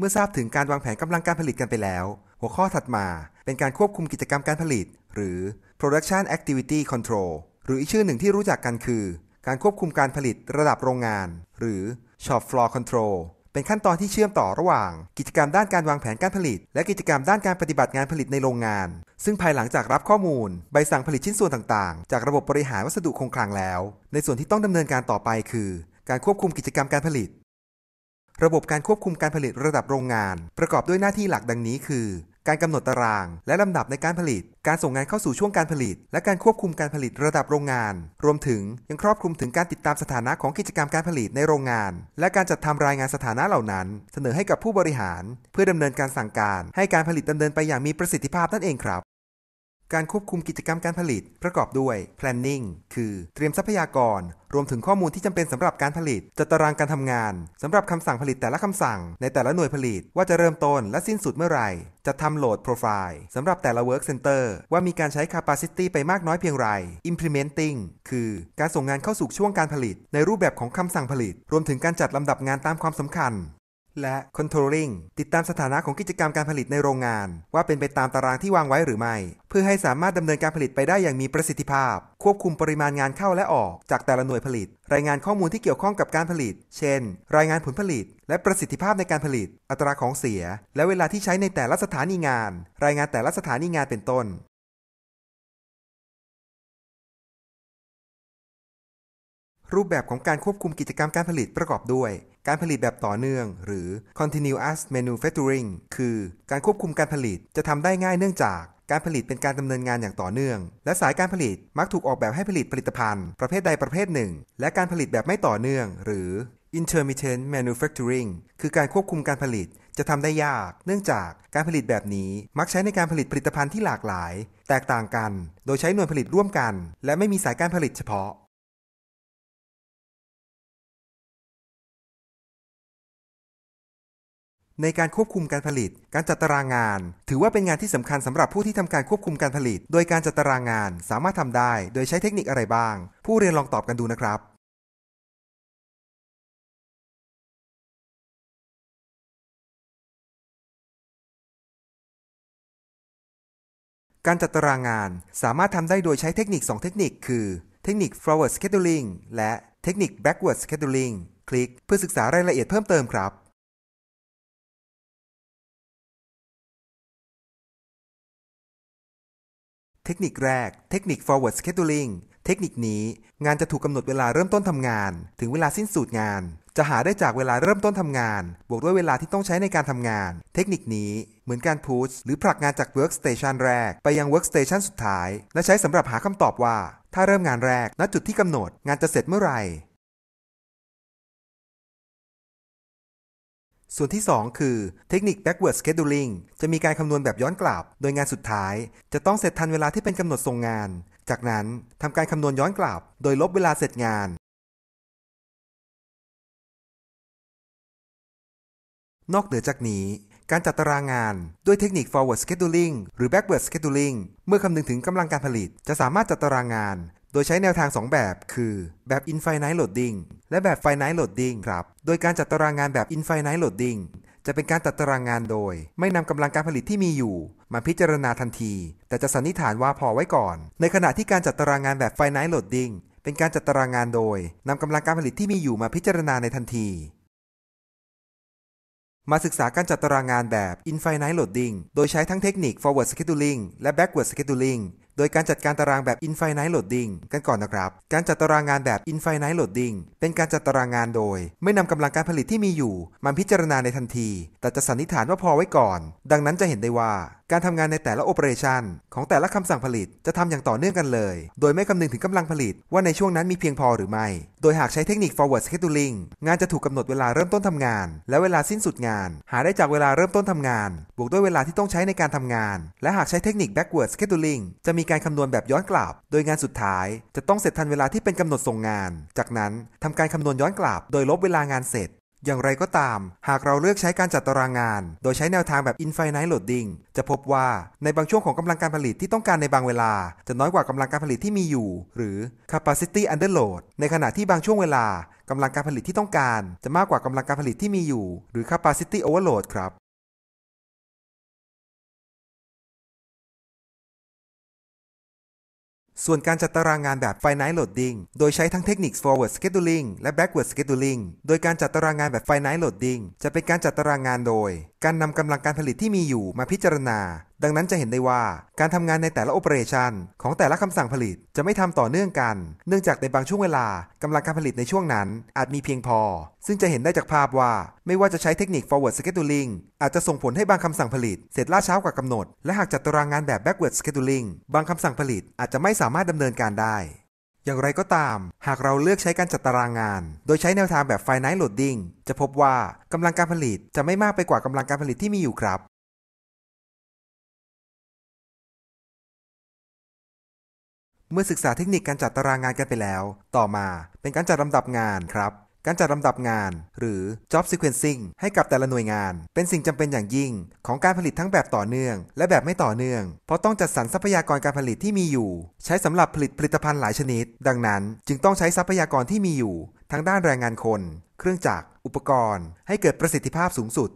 เมื่อทราบถึงการวางแผนกำลังการผลิตกันไปแล้ว หัวข้อถัดมาเป็นการควบคุมกิจกรรมการผลิต หรือ production activity control หรืออีกชื่อหนึ่งที่รู้จักกันคือการควบคุมการผลิตระดับโรงงาน หรือ shop floor control เป็นขั้นตอนที่เชื่อมต่อระหว่างกิจกรรมด้านการวางแผนการผลิต และกิจกรรมด้านการปฏิบัติงานผลิตในโรงงาน ซึ่งภายหลังจากรับข้อมูลใบสั่งผลิตชิ้นส่วนต่างๆ จากระบบบริหารวัสดุคงคลังแล้ว ในส่วนที่ต้องดำเนินการต่อไปคือ การควบคุมกิจกรรมการผลิตระบบการควบคุมการผลิตระดับโรงงาน ประกอบด้วยหน้าที่หลักดังนี้คือ การกำหนดตารางและลำดับในการผลิต การส่งงานเข้าสู่ช่วงการผลิต และการควบคุมการผลิตระดับโรงงาน รวมถึงยังครอบคลุมถึงการติดตามสถานะของกิจกรรมการผลิตในโรงงาน และการจัดทำรายงานสถานะเหล่านั้น เสนอให้กับผู้บริหารเพื่อดำเนินการสั่งการให้การผลิตดำเนินไปอย่างมีประสิทธิภาพนั่นเองครับการควบคุมกิจกรรมการผลิตประกอบด้วย planning คือเตรียมทรัพยากรรวมถึงข้อมูลที่จำเป็นสำหรับการผลิตจัดตารางการทำงานสำหรับคำสั่งผลิตแต่ละคำสั่ง ในแต่ละหน่วยผลิตว่าจะเริ่มต้นและสิ้นสุดเมื่อไหร่จะทำโหลดโปรไฟล์สำหรับแต่ละ Work Center ว่ามีการใช้ Capacity ไปมากน้อยเพียงไร Implementing คือการส่งงานเข้าสู่ช่วงการผลิต ในรูปแบบของคำสั่งผลิต รวมถึงการจัดลำดับงานตามความสำคัญและ Controlling ติดตามสถานะของกิจกรรมการผลิตในโรงงาน ว่าเป็นไปตามตารางที่วางไว้หรือไม่ เพื่อให้สามารถดำเนินการผลิตไปได้อย่างมีประสิทธิภาพ ควบคุมปริมาณงานเข้าและออกจากแต่ละหน่วยผลิต รายงานข้อมูลที่เกี่ยวข้องกับการผลิต เช่น รายงานผลผลิต และประสิทธิภาพในการผลิต อัตราของเสีย และเวลาที่ใช้ในแต่ละสถานีงาน รายงานแต่ละสถานีงาน เป็นต้นรูปแบบของการควบคุมกิจกรรมการผลิตประกอบด้วย การผลิตแบบต่อเนื่อง หรือ continuous manufacturing คือการควบคุมการผลิตจะทำได้ง่ายเนื่องจาก การผลิตเป็นการดำเนินงานอย่างต่อเนื่อง และสายการผลิตมักถูกออกแบบให้ผลิตผลิตภัณฑ์ประเภทใดประเภทหนึ่ง และการผลิตแบบไม่ต่อเนื่อง หรือ intermittent manufacturing คือการควบคุมการผลิตจะทำได้ยากเนื่องจากการผลิตแบบนี้มักใช้ในการผลิตผลิตภัณฑ์ที่หลากหลายแตกต่างกัน โดยใช้หน่วยผลิตร่วมกัน และไม่มีสายการผลิตเฉพาะในการควบคุมการผลิต การจัดตารางงาน ถือว่าเป็นงานที่สำคัญสำหรับผู้ที่ทำการควบคุมการผลิต โดยการจัดตารางงานสามารถทำได้โดยใช้เทคนิคอะไรบ้าง ผู้เรียนลองตอบกันดูนะครับ การจัดตารางงานสามารถทำได้โดยใช้เทคนิค 2 เทคนิคคือ เทคนิค forward scheduling และ เทคนิค backward scheduling คลิกเพื่อศึกษารายละเอียดเพิ่มเติมครับเทคนิคแรก เทคนิค forward scheduling เทคนิคนี้ งานจะถูกกำหนดเวลาเริ่มต้นทำงาน ถึงเวลาสิ้นสุดงาน จะหาได้จากเวลาเริ่มต้นทำงาน บวกด้วยเวลาที่ต้องใช้ในการทำงาน เทคนิคนี้เหมือนการพุชหรือผลักงานจาก workstation แรก ไปยัง workstation สุดท้าย และใช้สำหรับหาคำตอบว่า ถ้าเริ่มงานแรกณจุดที่กำหนดงานจะเสร็จเมื่อไหร่ส่วนที่ 2 คือเทคนิค backward scheduling จะมีการคำนวณแบบย้อนกลับ โดยงานสุดท้าย จะต้องเสร็จทันเวลาที่เป็นกำหนดส่งงาน จากนั้น ทำการคำนวณย้อนกลับ โดยลบเวลาเสร็จงาน นอกเหนือจากนี้การจัดตารางงานด้วยเทคนิค forward scheduling หรือ backward scheduling เมื่อคำนึงถึงกำลังการผลิตจะสามารถจัดตารางงานยใช้แนวทาง 2 แบบ คือแบบ Infinite Loading และแบบ Finite Loading ครับโดยการจัดตารางงานแบบ Infinite Loading จะเป็นการจัดตารางงานโดย ไม่นำกำลังการผลิตที่มีอยู่มาพิจารณาทันที แต่จะสันนิษฐานว่าพอไว้ก่อน ในขณะที่การจัดตารางงานแบบ Finite Loading เป็นการจัดตารางงานโดยนำกำลังการผลิตที่มีอยู่มาพิจารณาในทันที มาศึกษาการจัดตารางงานแบบ Infinite Loading โดยใช้ทั้งเทคนิค Forward Scheduling และ Backward Scheduling โดยการจัดการตารางแบบ Infinite Loading กันก่อนนะครับ การจัดตารางงานแบบ Infinite Loading เป็นการจัดตารางงานโดย ไม่นำกำลังการผลิตที่มีอยู่มาพิจารณาในทันที แต่จะสันนิษฐานว่าพอไว้ก่อน ดังนั้นจะเห็นได้ว่าการทำงานในแต่ละโอเปอเรชันของแต่ละคำสั่งผลิตจะทำอย่างต่อเนื่องกันเลย โดยไม่คำนึงถึงกำลังผลิตว่าในช่วงนั้นมีเพียงพอหรือไม่ โดยหากใช้เทคนิค forward scheduling งานจะถูกกำหนดเวลาเริ่มต้นทำงานและเวลาสิ้นสุดงาน หาได้จากเวลาเริ่มต้นทำงาน บวกด้วยเวลาที่ต้องใช้ในการทำงาน และหากใช้เทคนิค backward scheduling จะมีการคำนวณแบบย้อนกลับ โดยงานสุดท้ายจะต้องเสร็จทันเวลาที่เป็นกำหนดส่งงาน จากนั้นทำการคำนวณย้อนกลับโดยลบเวลางานเสร็จอย่างไรก็ตาม หากเราเลือกใช้การจัดตารางงานโดยใช้แนวทางแบบ infinite loading จะพบว่าในบางช่วงของกำลังการผลิตที่ต้องการในบางเวลา จะน้อยกว่ากำลังการผลิตที่มีอยู่ หรือ capacity underload ในขณะที่บางช่วงเวลากำลังการผลิตที่ต้องการจะมากกว่ากำลังการผลิตที่มีอยู่ หรือ capacity overload ครับส่วนการจัดตารางงานแบบ finite loading โดยใช้ทั้งเทคนิค forward scheduling และ backward scheduling โดยการจัดตารางงานแบบ finite loading จะเป็นการจัดตารางงานโดยการนำกำลังการผลิตที่มีอยู่มาพิจารณา ดังนั้นจะเห็นได้ว่าการทำงานในแต่ละโอเปอเรชันของแต่ละคำสั่งผลิตจะไม่ทำต่อเนื่องกัน เนื่องจากในบางช่วงเวลากำลังการผลิตในช่วงนั้นอาจมีเพียงพอ ซึ่งจะเห็นได้จากภาพว่าไม่ว่าจะใช้เทคนิค forward scheduling อาจจะส่งผลให้บางคำสั่งผลิตเสร็จล่าช้ากว่ากำหนด และหากจัดตารางงานแบบ backward scheduling บางคำสั่งผลิตอาจจะไม่สามารถดำเนินการได้อย่างไรก็ตาม หากเราเลือกใช้การจัดตารางงาน โดยใช้แนวทางแบบ finite loading จะพบว่ากำลังการผลิตจะไม่มากไปกว่ากำลังการผลิตที่มีอยู่ครับ เมื่อศึกษาเทคนิคการจัดตารางงานกันไปแล้ว ต่อมาเป็นการจัดลำดับงานครับการจัดลำดับงานหรือ job sequencing ให้กับแต่ละหน่วยงาน เป็นสิ่งจำเป็นอย่างยิ่ง ของการผลิตทั้งแบบต่อเนื่อง และแบบไม่ต่อเนื่อง เพราะต้องจัดสรรทรัพยากรการผลิตที่มีอยู่ ใช้สำหรับผลิตผลิตภัณฑ์หลายชนิด ดังนั้นจึงต้องใช้ทรัพยากรที่มีอยู่ทั้งด้านแรงงานคน เครื่องจักรอุปกรณ์ ให้เกิดประสิทธิภาพสูงสุด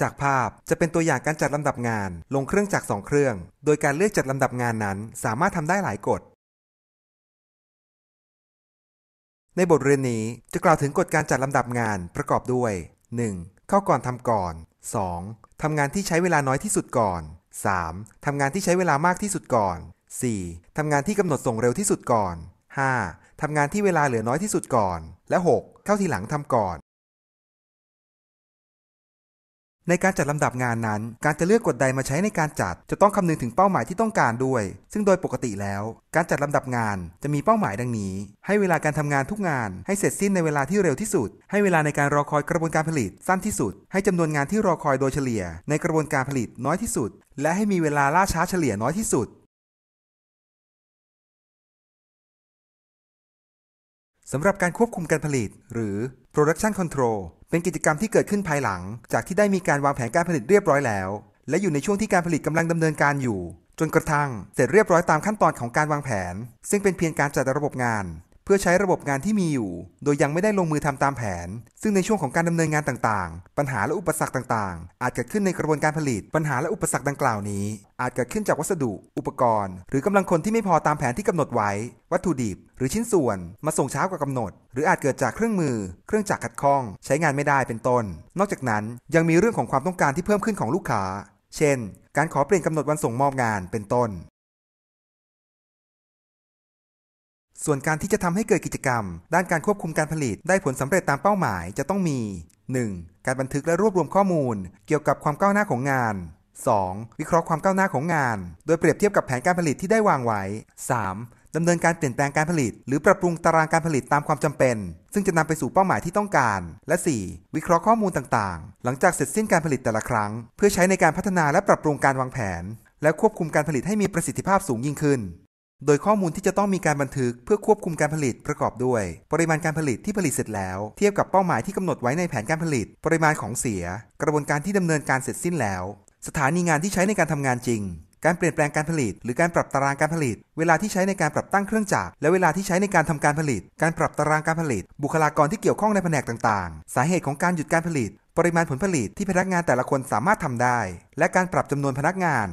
จากภาพจะเป็นตัวอย่างการจัดลำดับงาน ลงเครื่องจักรสองเครื่อง โดยการเลือกจัดลำดับงานนั้นสามารถทำได้หลายกฎในบทเรียนนี้จะกล่าวถึงกฎการจัดลำดับงานประกอบด้วย 1. เข้าก่อนทำก่อน 2. ทำงานที่ใช้เวลาน้อยที่สุดก่อน 3. ทำงานที่ใช้เวลามากที่สุดก่อน 4. ทำงานที่กำหนดส่งเร็วที่สุดก่อน 5. ทำงานที่เวลาเหลือน้อยที่สุดก่อน และ 6. เข้าทีหลังทำก่อนในการจัดลำดับงานนั้นการจะเลือกกฎใดมาใช้ในการจัดจะต้องคำนึงถึงเป้าหมายที่ต้องการด้วย ซึ่งโดยปกติแล้ว การจัดลำดับงานจะมีเป้าหมายดังนี้ ให้เวลาการทำงานทุกงานให้เสร็จสิ้นในเวลาที่เร็วที่สุด ให้เวลาในการรอคอยกระบวนการผลิตสั้นที่สุด ให้จำนวนงานที่รอคอยโดยเฉลี่ยในกระบวนการผลิตน้อยที่สุด และให้มีเวลาล่าช้าเฉลี่ยน้อยที่สุดสำหรับการควบคุมการผลิตหรือ production control เป็นกิจกรรมที่เกิดขึ้นภายหลังจากที่ได้มีการวางแผนการผลิตเรียบร้อยแล้ว และอยู่ในช่วงที่การผลิตกำลังดำเนินการอยู่ จนกระทั่งเสร็จเรียบร้อยตามขั้นตอนของการวางแผน ซึ่งเป็นเพียงการจัดระบบงานพื่อใช้ระบบงานที่มีอยู่ โดยยังไม่ได้ลงมือทำตามแผน ซึ่งในช่วงของการดำเนินงานต่างๆ ปัญหาและอุปสรรคต่างๆ อาจเกิดขึ้นในกระบวนการผลิตปัญหาและอุปสรรคดังกล่าวนี้ อาจเกิดขึ้นจากวัสดุอุปกรณ์หรือกำลังคนที่ไม่พอตามแผนที่กำหนดไว้ วัตถุดิบ หรือชิ้นส่วน มาส่งช้ากว่ากำหนด หรืออาจเกิดจากเครื่องมือ เครื่องจักรขัดข้องใช้งานไม่ได้เป็นต้น นอกจากนั้นยังมีเรื่องของความต้องการที่เพิ่มขึ้นของลูกค้า เช่น การขอเปลี่ยนกำหนดวันส่งมอบงานเป็นต้นส่วนการที่จะทำให้เกิดกิจกรรม ด้านการควบคุมการผลิตได้ผลสำเร็จตามเป้าหมายจะต้องมี 1. การบันทึกและรวบรวมข้อมูล เกี่ยวกับความก้าวหน้าของงาน 2. วิเคราะห์ความก้าวหน้าของงาน โดยเปรียบเทียบกับแผนการผลิตที่ได้วางไว้ 3. ดำเนินการเปลี่ยนแปลงการผลิต หรือปรับปรุงตารางการผลิตตามความจำเป็น ซึ่งจะนำไปสู่เป้าหมายที่ต้องการ และ 4. วิเคราะห์ข้อมูลต่าง ๆ หลังจากเสร็จสิ้นการผลิตแต่ละครั้ง เพื่อใช้ในการพัฒนาและปรับปรุงการวางแผน และควบคุมการผลิตให้มีประสิทธิภาพสูงยิ่งขึ้นโดยข้อมูลที่จะต้องมีการบันทึกเพื่อควบคุมการผลิตประกอบด้วย ปริมาณการผลิตที่ผลิตเสร็จแล้วเทียบกับเป้าหมายที่กำหนดไว้ในแผนการผลิต ปริมาณของเสีย กระบวนการที่ดำเนินการเสร็จสิ้นแล้ว สถานีงานที่ใช้ในการทำงานจริง การเปลี่ยนแปลงการผลิตหรือการปรับตารางการผลิต เวลาที่ใช้ในการปรับตั้งเครื่องจักรและเวลาที่ใช้ในการทำการผลิต การปรับตารางการผลิต บุคลากรที่เกี่ยวข้องในแผนกต่างๆ สาเหตุของการหยุดการผลิต ปริมาณผลผลิตที่พนักงานแต่ละคนสามารถทำได้ และการปรับจำนวนพนักงาน